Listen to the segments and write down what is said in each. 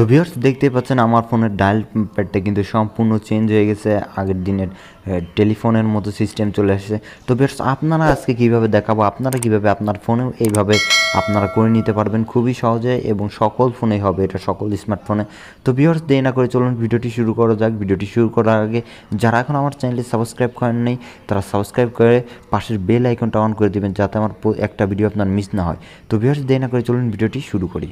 তো ভিউয়ার্স দেখতেই পাচ্ছেন আমার ফোনের ডায়াল প্যাডটা কিন্তু সম্পূর্ণ চেঞ্জ হয়ে গেছে আগের দিনের টেলিফোনের মতো সিস্টেম চলে আসছে তো ভিউয়ার্স আপনারা আজকে কিভাবে দেখাবো আপনারা কিভাবে আপনার ফোনেও এইভাবে আপনারা করে নিতে পারবেন খুবই সহজে এবং সকল ফোনে হবে এটা সকল স্মার্টফোনে তো ভিউয়ার্স দেরি না করে চলুন ভিডিওটি শুরু করা যাক ভিডিওটি শুরু করার আগে যারা এখন আমার চ্যানেলে সাবস্ক্রাইব করেন নেই তারা সাবস্ক্রাইব করে পাশের বেল আইকনটা অন করে দেবেন যাতে আমার একটা ভিডিও আপনার মিস না হয় তো ভিউয়ার্স দেরি না করে চলুন ভিডিওটি শুরু করি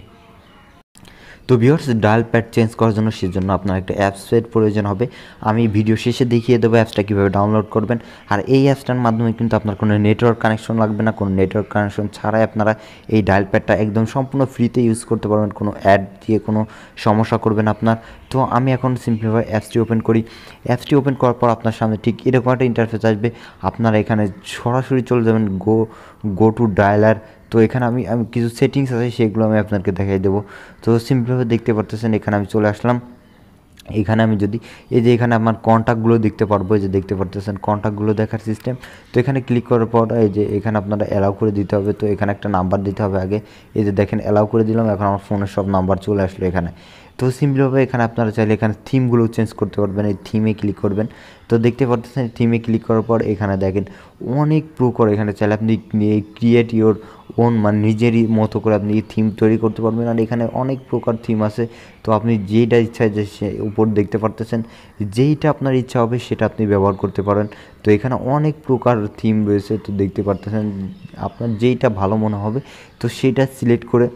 তো ভিওর্স ডায়াল প্যাড চেঞ্জ করার জন্য সেজন্য আপনার একটা অ্যাপসের প্রয়োজন হবে আমি ভিডিও শেষে দেখিয়ে দেবো অ্যাপসটা কীভাবে ডাউনলোড করবেন আর এই অ্যাপসটার মাধ্যমে কিন্তু আপনার কোনো নেটওয়ার্ক কানেকশন লাগবে না কোনো নেটওয়ার্ক কানেকশন ছাড়াই আপনারা এই ডায়াল প্যাডটা একদম সম্পূর্ণ ফ্রিতে ইউজ করতে পারবেন কোনো অ্যাড দিয়ে কোনো সমস্যা করবেন আপনার তো আমি এখন সিম্পলিভাবে অ্যাপসটি ওপেন করি অ্যাপসটি ওপেন করার পর আপনার সামনে ঠিক এরকম একটা ইন্টারফেস আসবে আপনারা এখানে সরাসরি চলে যাবেন গো গো টু ডায়ালার তো এখানে আমি আমি কিছু সেটিংস আছে সেগুলো আমি আপনাকে দেখাই দেবো তো সিম্পলভাবে দেখতে পারতেছেন এখানে আমি চলে আসলাম এখানে আমি যদি এই যে এখানে আমার কন্ট্যাক্টগুলো দেখতে পারবো যে দেখতে পারতেছেন কন্ট্যাক্টগুলো দেখার সিস্টেম তো এখানে ক্লিক করার পর এই যে এখানে আপনারা অ্যালাউ করে দিতে হবে তো এখানে একটা নাম্বার দিতে হবে আগে এই যে দেখেন অ্যালাউ করে দিলাম এখন আমার ফোনের সব নাম্বার চলে আসলো এখানে তো সিম্পলভাবে এখানে আপনারা চাইলে এখানে থিমগুলো চেঞ্জ করতে পারবেন এই থিমে ক্লিক করবেন তো দেখতে পারতেছেন থিমে ক্লিক করার পর এখানে দেখেন অনেক করে এখানে চাইলে আপনি ক্রিয়েট ইউর ওন মানে নিজেরই মতো করে আপনি থিম তৈরি করতে পারবেন আর এখানে অনেক প্রকার থিম আছে তো আপনি যেটা ইচ্ছা যে সে উপর দেখতে পারতেছেন যেইটা আপনার ইচ্ছা হবে সেটা আপনি ব্যবহার করতে পারেন তো এখানে অনেক প্রকার থিম রয়েছে তো দেখতে পারতেছেন আপনার যেইটা ভালো মনে হবে তো সেটা সিলেক্ট করে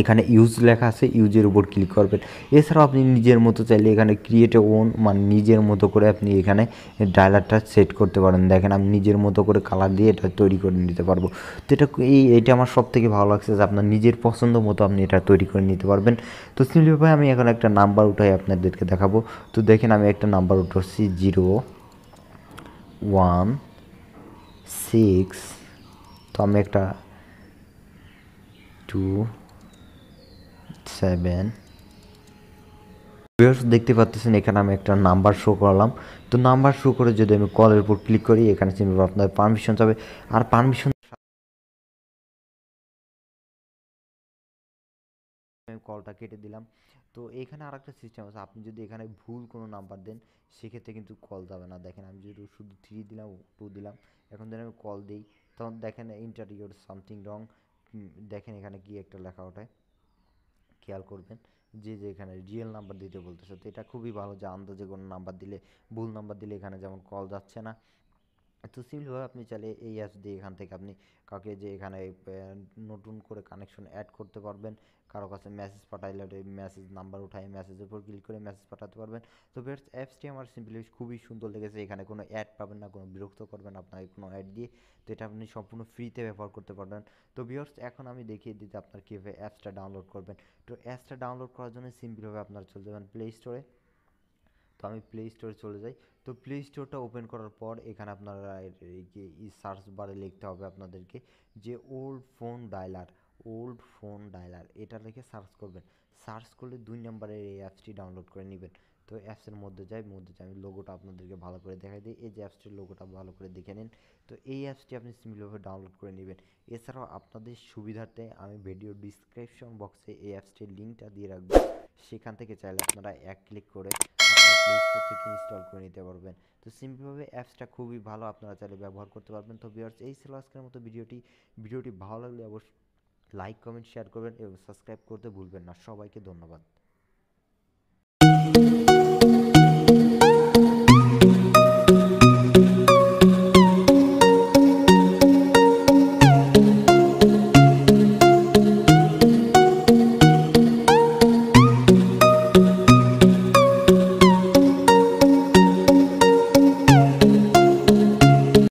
এখানে ইউজ লেখা আছে ইউজের উপর ক্লিক করবেন এছাড়াও আপনি নিজের মতো চাইলে এখানে ক্রিয়েট ওন মানে নিজের মতো করে আপনি এখানে ডায়লারটা সেট করতে পারেন দেখেন আমি নিজের মতো করে কালার দিয়ে এটা তৈরি করে নিতে পারবো তো এটা এই এটা আমার সব থেকে ভালো লাগছে যে আপনার নিজের পছন্দ মতো আপনি এটা তৈরি করে নিতে পারবেন তো সিম্পলিভাবে আমি এখন একটা নাম্বার উঠাই আপনাদেরকে দেখাবো তো দেখেন আমি একটা নাম্বার উঠাচ্ছি জিরো ওয়ান সিক্স তো আমি একটা টু সেভেন ভিউয়ার্স দেখতে পাচ্ছেন এখানে আমি একটা নাম্বার শো করলাম তো নাম্বার শো করে যদি আমি কলের উপর ক্লিক করি এখানে সিম্পল আপনার পারমিশন যাবে আর পারমিশন আমি কলটা কেটে দিলাম তো এখানে আর একটা সিস্টেম আছে আপনি যদি এখানে ভুল কোনো নাম্বার দেন সেক্ষেত্রে কিন্তু কল যাবে না দেখেন আমি যদি শুধু থ্রি দিলাম টু দিলাম এখন যদি আমি কল দিই তখন দেখেন ইন্টারভিউর সামথিং রং দেখেন এখানে কি একটা লেখা ওঠায় খেয়াল করবেন যে যে এখানে রিয়েল নাম্বার দিতে বলতেছে তো এটা খুবই ভালো যে আন্দাজে কোনো নাম্বার দিলে ভুল নাম্বার দিলে এখানে যেমন কল যাচ্ছে না তো সিম্পলভাবে আপনি চাইলে এই অ্যাপস দিয়ে এখান থেকে আপনি কাউকে যে এখানে নতুন করে কানেকশন অ্যাড করতে পারবেন কারো কাছে মেসেজ পাঠাইলে মেসেজ নাম্বার উঠাই মেসেজের উপর ক্লিক করে মেসেজ পাঠাতে পারবেন তো ফ্রেন্ডস অ্যাপসটি আমার সিম্পলি খুবই সুন্দর লেগেছে এখানে কোনো অ্যাড পাবেন না কোনো বিরক্ত করবেন আপনাকে কোনো অ্যাড দিয়ে তো এটা আপনি সম্পূর্ণ ফ্রিতে ব্যবহার করতে পারবেন তো ভিওর্স এখন আমি দেখিয়ে দিতে আপনার কীভাবে অ্যাপসটা ডাউনলোড করবেন তো অ্যাপসটা ডাউনলোড করার জন্য সিম্পলভাবে আপনার চলে যাবেন প্লে স্টোরে তো আমি প্লে স্টোরে চলে যাই তো প্লে স্টোরটা ওপেন করার পর এখানে আপনারা এই সার্চ বারে লিখতে হবে আপনাদেরকে যে old phone dialer old phone dialer এটা লিখে সার্চ করবেন সার্চ করলে দুই নম্বরের এই অ্যাপসটি ডাউনলোড করে নেবেন তো অ্যাপসের মধ্যে যাই মধ্যে যাই আমি লোগোটা আপনাদেরকে ভালো করে দেখাই দিই এই যে অ্যাপসটির লোগোটা ভালো করে দেখে নিন তো এই অ্যাপসটি আপনি সিমিলভাবে ডাউনলোড করে নেবেন এছাড়াও আপনাদের সুবিধার্থে আমি ভিডিও ডিসক্রিপশন বক্সে এই অ্যাপসটির লিঙ্কটা দিয়ে রাখবো সেখান থেকে চাইলে আপনারা এক ক্লিক করে অ্যাপসের থেকে ইনস্টল করে নিতে পারবেন তো সিম্পলভাবে অ্যাপসটা খুবই ভালো আপনারা চাইলে ব্যবহার করতে পারবেন তো ভিওর্স এই ছিল আজকের মতো ভিডিওটি ভিডিওটি ভালো লাগলে অবশ্যই লাইক কমেন্ট শেয়ার করবেন এবং সাবস্ক্রাইব করতে ভুলবেন না সবাইকে ধন্যবাদ